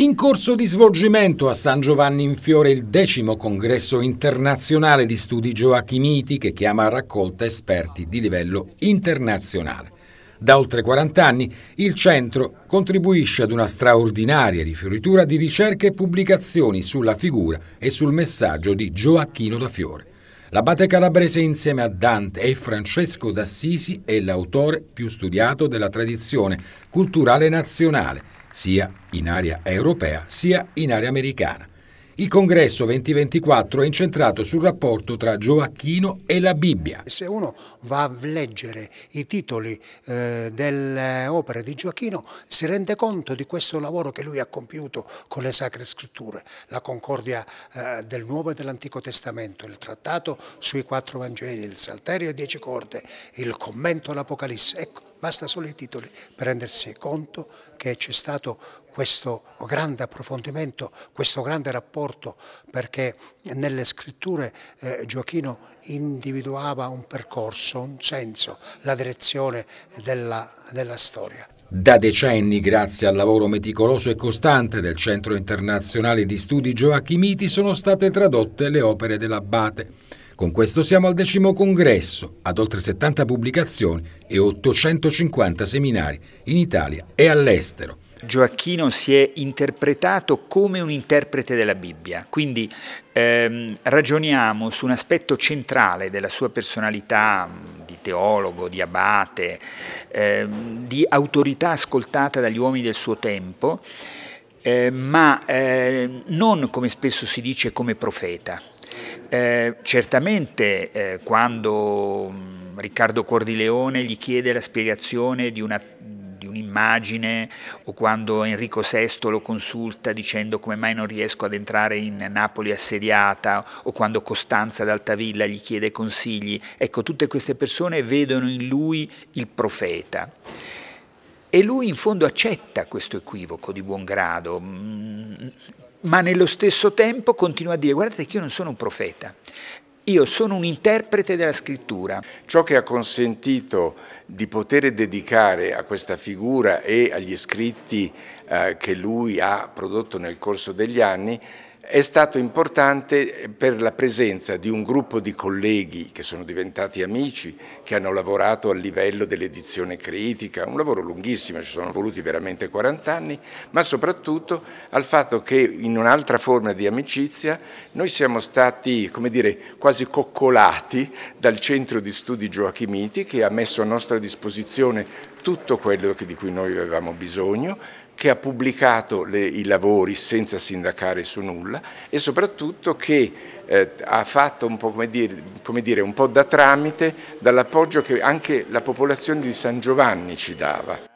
In corso di svolgimento a San Giovanni in Fiore il decimo congresso internazionale di studi gioachimiti che chiama a raccolta esperti di livello internazionale. Da oltre 40 anni il centro contribuisce ad una straordinaria rifioritura di ricerche e pubblicazioni sulla figura e sul messaggio di Gioacchino da Fiore. L'abate calabrese insieme a Dante e Francesco d'Assisi è l'autore più studiato della tradizione culturale nazionale sia in area europea sia in area americana. Il congresso 2024 è incentrato sul rapporto tra Gioacchino e la Bibbia. Se uno va a leggere i titoli eh, delle opere di Gioacchino si rende conto di questo lavoro che lui ha compiuto con le Sacre Scritture, la concordia eh, del Nuovo e dell'Antico Testamento, il trattato sui quattro Vangeli, il Salterio e dieci corde, il commento all'Apocalisse. Ecco, basta solo i titoli per rendersi conto che c'è stato questo grande approfondimento, questo grande rapporto, perché nelle scritture eh, Gioachino individuava un percorso, un senso, la direzione della, della storia. Da decenni, grazie al lavoro meticoloso e costante del Centro Internazionale di Studi Gioacchimiti, sono state tradotte le opere dell'Abbate. Con questo siamo al decimo congresso, ad oltre 70 pubblicazioni e 850 seminari in Italia e all'estero. Gioacchino si è interpretato come un interprete della Bibbia, quindi ehm, ragioniamo su un aspetto centrale della sua personalità mm, di teologo, di abate, ehm, di autorità ascoltata dagli uomini del suo tempo, eh, ma eh, non come spesso si dice come profeta, eh, certamente eh, quando mm, Riccardo Cordileone gli chiede la spiegazione di una di un'immagine o quando Enrico VI lo consulta dicendo come mai non riesco ad entrare in Napoli assediata o quando Costanza d'Altavilla gli chiede consigli. Ecco, tutte queste persone vedono in lui il profeta. E lui in fondo accetta questo equivoco di buon grado, mm, ma nello stesso tempo continua a dire guardate che io non sono un profeta, io sono un interprete della scrittura. Ciò che ha consentito di poter dedicare a questa figura e agli scritti eh, che lui ha prodotto nel corso degli anni è stato importante per la presenza di un gruppo di colleghi che sono diventati amici, che hanno lavorato a livello dell'edizione critica, un lavoro lunghissimo, ci sono voluti veramente 40 anni, ma soprattutto al fatto che in un'altra forma di amicizia noi siamo stati, come dire, quasi coccolati dal centro di studi Gioachimiti che ha messo a nostra disposizione tutto quello di cui noi avevamo bisogno, che ha pubblicato le, i lavori senza sindacare su nulla e soprattutto che eh, ha fatto un po', come dire, come dire, un po' da tramite dall'appoggio che anche la popolazione di San Giovanni ci dava.